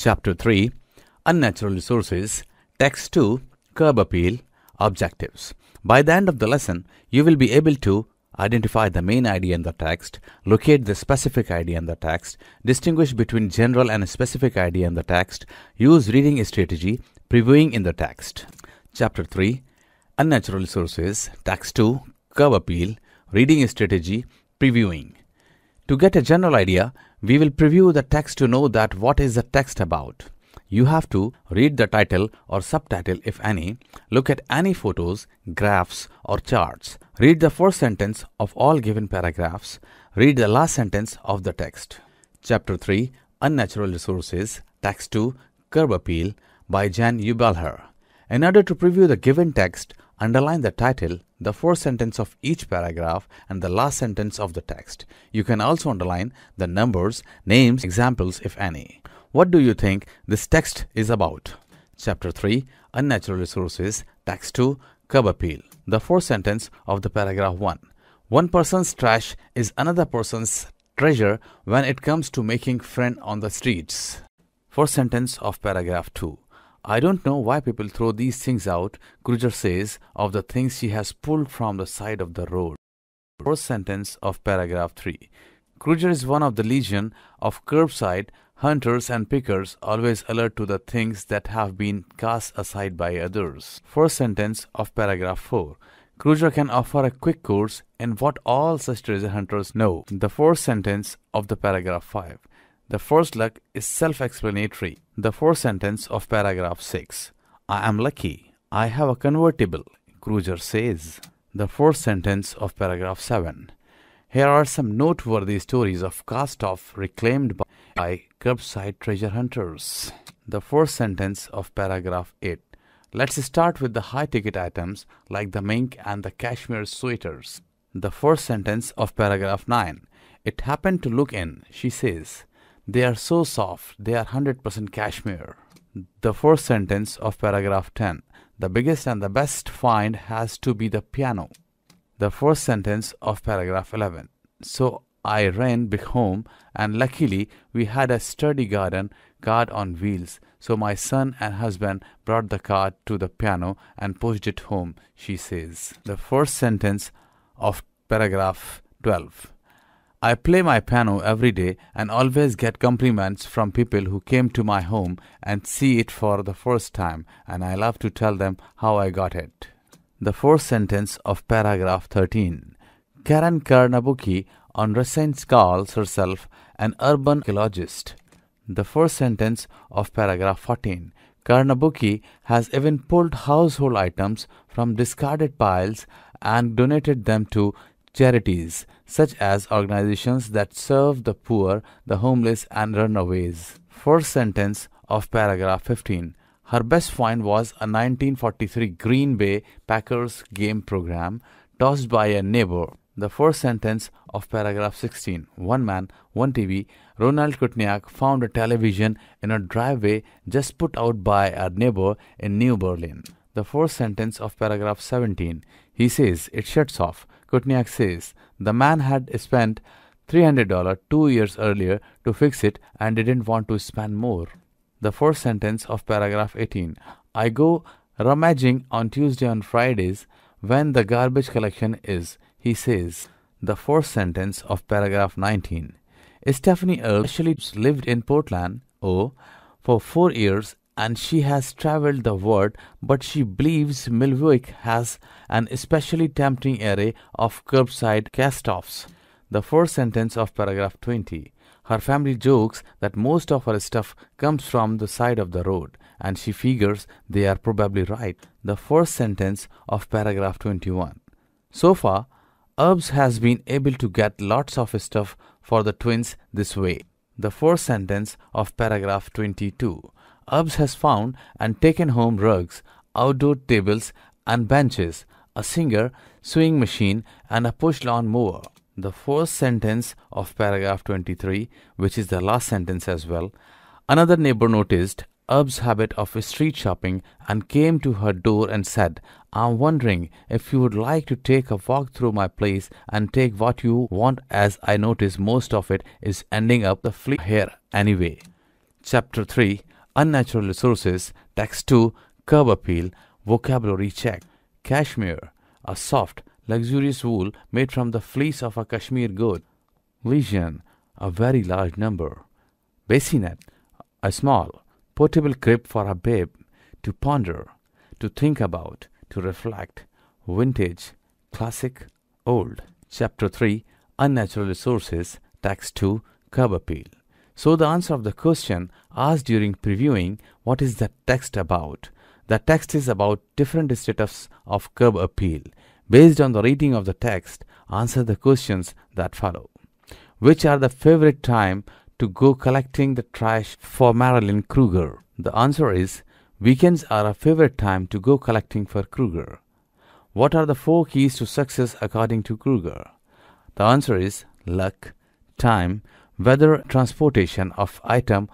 Chapter 3 Unnatural Resources, Text 2 Curb Appeal, Objectives. By the end of the lesson, you will be able to identify the main idea in the text, locate the specific idea in the text, distinguish between general and specific idea in the text, use reading strategy, previewing in the text. Chapter 3 Unnatural Resources, Text 2 Curb Appeal, Reading Strategy, Previewing. To get a general idea, we will preview the text to know that what is the text about. You have to read the title or subtitle if any, look at any photos, graphs or charts, read the first sentence of all given paragraphs, read the last sentence of the text. Chapter 3 Unnatural Resources, Text 2 Curb Appeal by Jan Ubalher. In order to preview the given text, Underline the title, the first sentence of each paragraph, and the last sentence of the text. You can also underline the numbers, names, examples, if any. What do you think this text is about? Chapter 3 Unnatural Resources, Text 2 Curb Appeal. The first sentence of the paragraph 1. One person's trash is another person's treasure when it comes to making friend on the streets. First sentence of paragraph 2. I don't know why people throw these things out, Kruger says, of the things she has pulled from the side of the road. First sentence of paragraph 3. Kruger is one of the legion of curbside hunters and pickers, always alert to the things that have been cast aside by others. First sentence of paragraph 4. Kruger can offer a quick course in what all such treasure hunters know. The fourth sentence of the paragraph 5. The first luck is self explanatory. The fourth sentence of paragraph 6 I am lucky. I have a convertible, Cruiser says. The fourth sentence of paragraph 7 Here are some noteworthy stories of cast off reclaimed by, curbside treasure hunters. The fourth sentence of paragraph 8 Let's start with the high ticket items like the mink and the cashmere sweaters. The fourth sentence of paragraph 9. It happened to look in, she says. They are so soft, they are 100% cashmere. The first sentence of paragraph 10 The biggest and the best find has to be the piano. The first sentence of paragraph 11 So I ran back home, and luckily we had a sturdy garden, cart on wheels. So my son and husband brought the cart to the piano and pushed it home, she says. The first sentence of paragraph 12. I play my piano every day and always get compliments from people who came to my home and see it for the first time, and I love to tell them how I got it. The fourth sentence of paragraph 13 Karen Karnabuki on recent calls herself an urban ecologist. The first sentence of paragraph 14 Karnabuki has even pulled household items from discarded piles and donated them to charities, such as organizations that serve the poor, the homeless, and runaways. First sentence of paragraph 15. Her best find was a 1943 Green Bay Packers game program tossed by a neighbor. The first sentence of paragraph 16. One man, one TV, Ronald Kutniak found a television in a driveway just put out by a neighbor in New Berlin. The first sentence of paragraph 17. He says it shuts off Kutniak says the man had spent $300 two years earlier to fix it and didn't want to spend more. The first sentence of paragraph 18 I go rummaging on Tuesday and Fridays when the garbage collection is, he says. The fourth sentence of paragraph 19 Stephanie Earl actually lived in Portland, O, oh, for four years and she has traveled the world, but she believes Milwick has an especially tempting array of curbside cast-offs. The first sentence of paragraph 20. Her family jokes that most of her stuff comes from the side of the road, and she figures they are probably right. The first sentence of paragraph 21. So far, Herb's has been able to get lots of stuff for the twins this way. The first sentence of paragraph 22. Ubbs has found and taken home rugs, outdoor tables and benches, a singer, sewing machine, and a push lawn mower. The first sentence of paragraph 23, which is the last sentence as well, another neighbor noticed Ubbs' habit of street shopping and came to her door and said, I'm wondering if you would like to take a walk through my place and take what you want, as I notice most of it is ending up the flea here anyway. Chapter 3 unnatural resources, tax 2, curb appeal, vocabulary check. Cashmere, a soft, luxurious wool made from the fleece of a Kashmir goat. Legion, a very large number. Bassinet, a small, portable crib for a babe to ponder, to think about, to reflect. Vintage, classic, old. Chapter 3 Unnatural Resources, Tax 2, Curb Appeal. So the answer of the question asked during previewing what is the text about? The text is about different status of curb appeal. Based on the reading of the text, answer the questions that follow. Which are the favorite time to go collecting the trash for Marilyn Kruger? The answer is weekends are a favorite time to go collecting for Kruger. What are the four keys to success according to Kruger? The answer is luck, time, whether transportation of item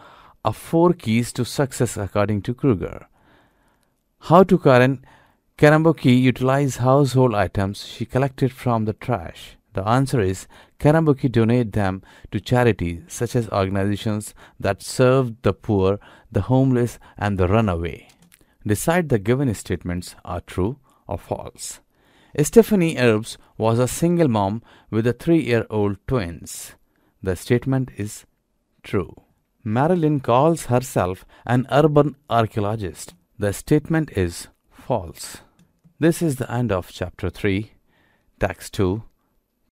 are four keys to success according to Kruger. How to Karen Karamboki utilize household items she collected from the trash? The answer is Karamboki donate them to charities such as organizations that serve the poor, the homeless, and the runaway. Decide the given statements are true or false. Stephanie Erbs was a single mom with a three year old twins. The statement is true. Marilyn calls herself an urban archaeologist. The statement is false. This is the end of chapter 3, text 2.